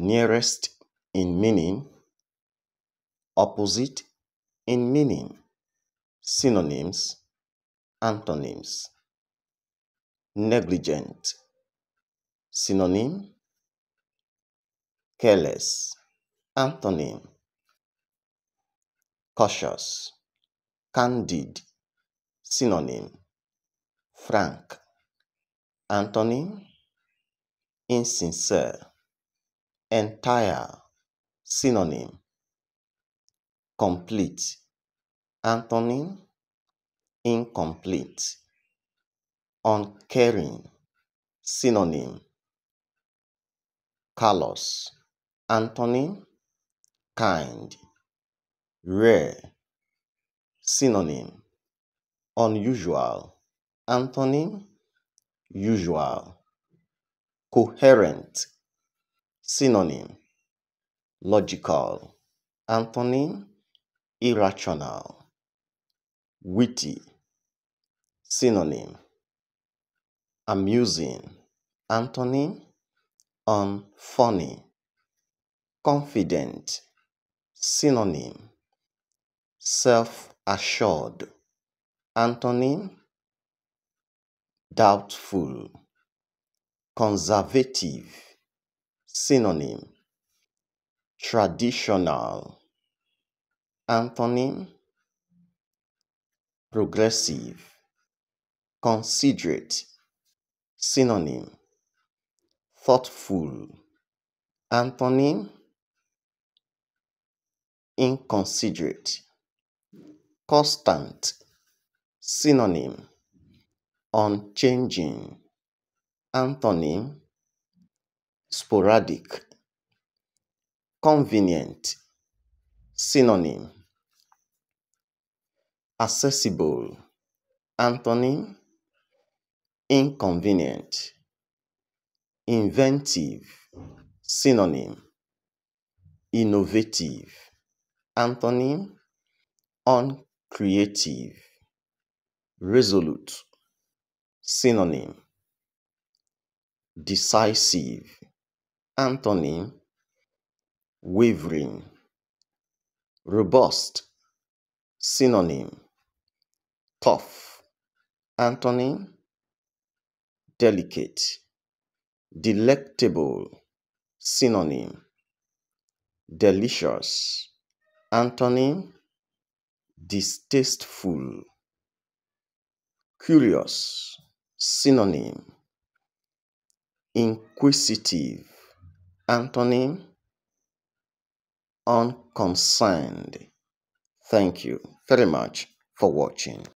nearest in meaning, opposite in meaning, synonyms, antonyms. Negligent, synonym, careless, antonym, cautious, candid, synonym, frank, antonym, insincere entire synonym complete antonym incomplete uncaring synonym callous antonym kind rare synonym unusual antonym usual coherent Synonym logical, antonym irrational, witty, synonym amusing, antonym unfunny, confident, synonym self assured, antonym doubtful, conservative Synonym Traditional Antonym Progressive Considerate Synonym Thoughtful Antonym Inconsiderate Constant Synonym Unchanging Antonym sporadic, convenient. Synonym accessible, antonym inconvenient, inventive, synonym innovative, antonym uncreative, resolute, synonym decisive antonym wavering robust synonym tough antonym delicate delectable synonym delicious antonym distasteful curious synonym inquisitive Antonym Unconcerned. Thank you very much for watching.